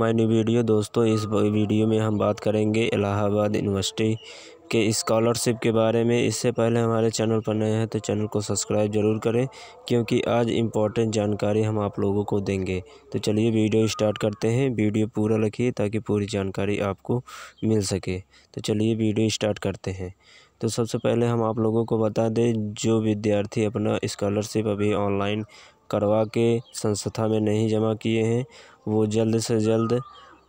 my new video दोस्तों इस video में हम बात करेंगे इलाहाबाद यूनिवर्सिटी के स्कॉलरशिप के बारे में इससे पहले हमारे चैनल पर नए हैं तो चैनल को सब्सक्राइब ज़रूर करें क्योंकि आज इम्पॉर्टेंट जानकारी हम आप लोगों को देंगे तो चलिए वीडियो स्टार्ट करते हैं वीडियो पूरा रखिए ताकि पूरी जानकारी आपको मिल सके तो चलिए वीडियो स्टार्ट करते हैं तो सबसे पहले हम आप लोगों को बता दें जो विद्यार्थी अपना स्कॉलरशिप अभी ऑनलाइन करवा के संस्था में नहीं जमा किए हैं वो जल्द से जल्द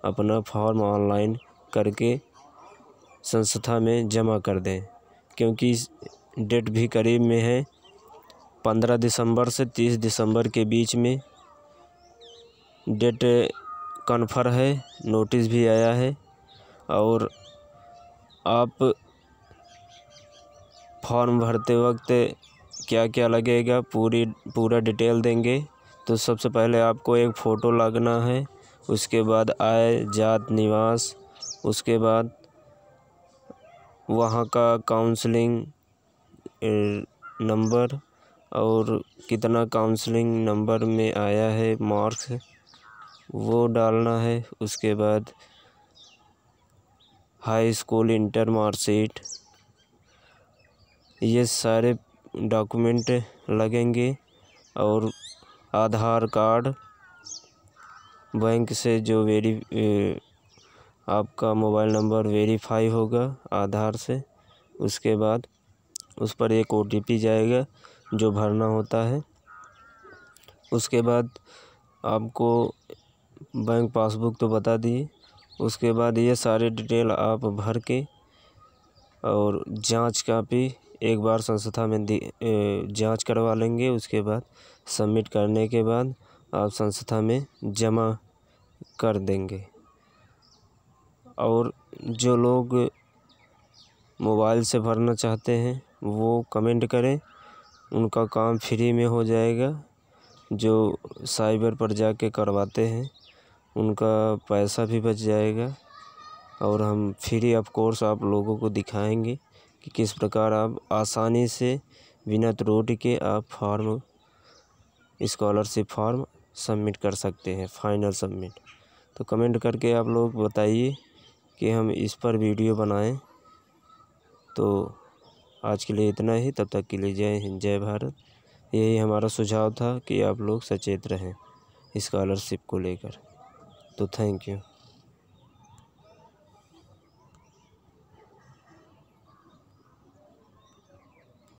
अपना फॉर्म ऑनलाइन करके संस्था में जमा कर दें क्योंकि डेट भी करीब में है पंद्रह दिसंबर से तीस दिसंबर के बीच में डेट कन्फर है नोटिस भी आया है और आप फॉर्म भरते वक्त क्या क्या लगेगा पूरी पूरा डिटेल देंगे तो सबसे पहले आपको एक फ़ोटो लगना है उसके बाद आय जात निवास उसके बाद वहाँ का काउंसलिंग नंबर और कितना काउंसलिंग नंबर में आया है मार्क्स वो डालना है उसके बाद हाई स्कूल इंटर मार्कशीट ये सारे डॉक्यूमेंट लगेंगे और आधार कार्ड बैंक से जो वेरी आपका मोबाइल नंबर वेरीफाई होगा आधार से उसके बाद उस पर एक ओ जाएगा जो भरना होता है उसके बाद आपको बैंक पासबुक तो बता दिए उसके बाद ये सारे डिटेल आप भर के और जाँच का भी एक बार संस्था में दी जाँच करवा लेंगे उसके बाद सबमिट करने के बाद आप संस्था में जमा कर देंगे और जो लोग मोबाइल से भरना चाहते हैं वो कमेंट करें उनका काम फ्री में हो जाएगा जो साइबर पर जाके करवाते हैं उनका पैसा भी बच जाएगा और हम फ्री ऑफ कोर्स आप लोगों को दिखाएँगे कि किस प्रकार आप आसानी से बिना त्रुटि के आप फॉर्म इस्कॉलरशिप फॉर्म सबमिट कर सकते हैं फाइनल सबमिट तो कमेंट करके आप लोग बताइए कि हम इस पर वीडियो बनाएं तो आज के लिए इतना ही तब तक के लिए जय हिंद जय भारत यही हमारा सुझाव था कि आप लोग सचेत रहें इस्कॉलरशिप को लेकर तो थैंक यू